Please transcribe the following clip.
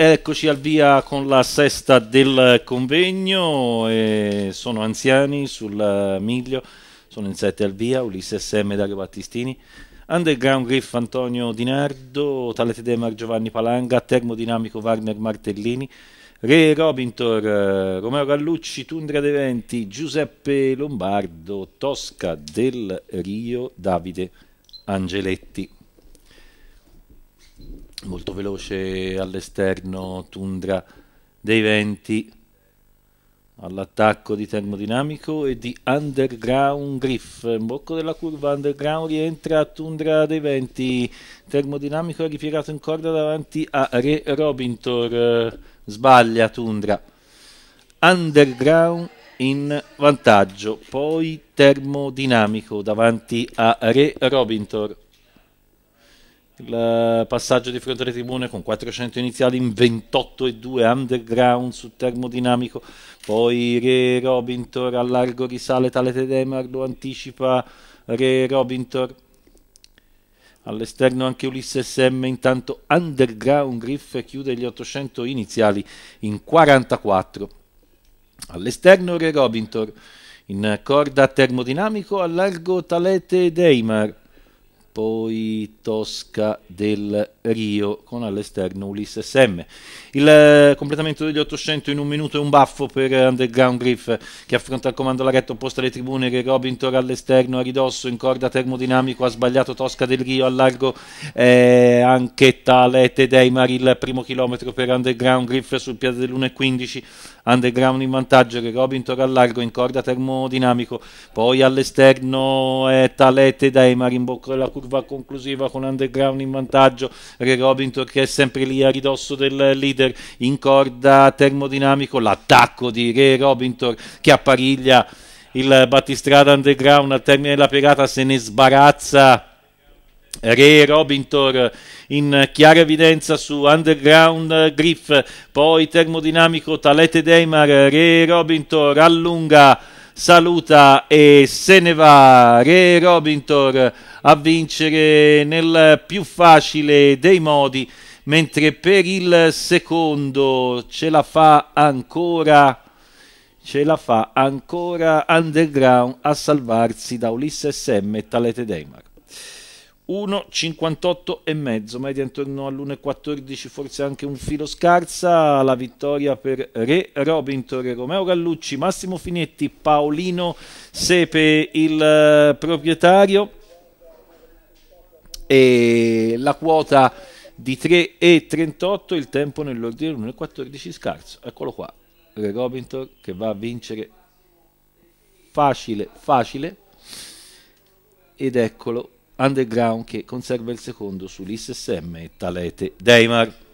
Eccoci al via con la sesta del convegno, eh, sono anziani sul miglio, sono in sette al via, Ulisse SM Dario Battistini, Underground Griff Antonio Di Nardo, Talete Demar Giovanni Palanga, Termodinamico Wagner Martellini, Re Robintor, eh, Romeo Gallucci, Tundra De Venti, Giuseppe Lombardo, Tosca del Rio, Davide Angeletti molto veloce all'esterno Tundra dei Venti all'attacco di termodinamico e di underground griff in bocco della curva underground rientra tundra dei venti termodinamico è ripiegato in corda davanti a re robintor sbaglia tundra underground in vantaggio poi termodinamico davanti a re robintor il eh, passaggio di fronte alle tribune con 400 iniziali in 28,2 underground su termodinamico poi Re Robintor a largo risale tale Tedemar lo anticipa Re Robintor All'esterno anche Ulisse SM, intanto Underground Griff chiude gli 800 iniziali in 44. All'esterno Re Robintor, in corda termodinamico a largo Talete Deimar poi Tosca del Rio con all'esterno Ulisse SM. Il eh, completamento degli 800 in un minuto è un baffo per Underground Griff che affronta al comando la retta opposta alle tribune che Robintor all'esterno a ridosso in corda termodinamico ha sbagliato Tosca del Rio al largo eh, anche Talete Deimar il primo chilometro per Underground Griff sul piede dell'1.15 Underground in vantaggio che Robintor al largo in corda termodinamico poi all'esterno eh, Talete Deimar in bocca della curva curva conclusiva con Underground in vantaggio, Ray Robinson che è sempre lì a ridosso del leader in corda termodinamico, l'attacco di Ray Robinson che appariglia il battistrada Underground al termine della piegata se ne sbarazza Re Robintor in chiara evidenza su Underground Griff, poi termodinamico Talete Deimar, Re Robintor allunga saluta e se ne va. Re Robintor a vincere nel più facile dei modi, mentre per il secondo ce la fa ancora ce la fa ancora Underground a salvarsi da Ulisse SM e Talete Deimar. 1,58,5, media intorno all'1,14, forse anche un filo scarsa, la vittoria per Re Robintor, Romeo Gallucci, Massimo Finetti, Paolino Sepe, il eh, proprietario, e la quota di 3,38, il tempo nell'ordine 1,14 scarso, eccolo qua, Re Robintor che va a vincere facile, facile, ed eccolo Underground che conserva il secondo su l'ISSM e Talete Deimar.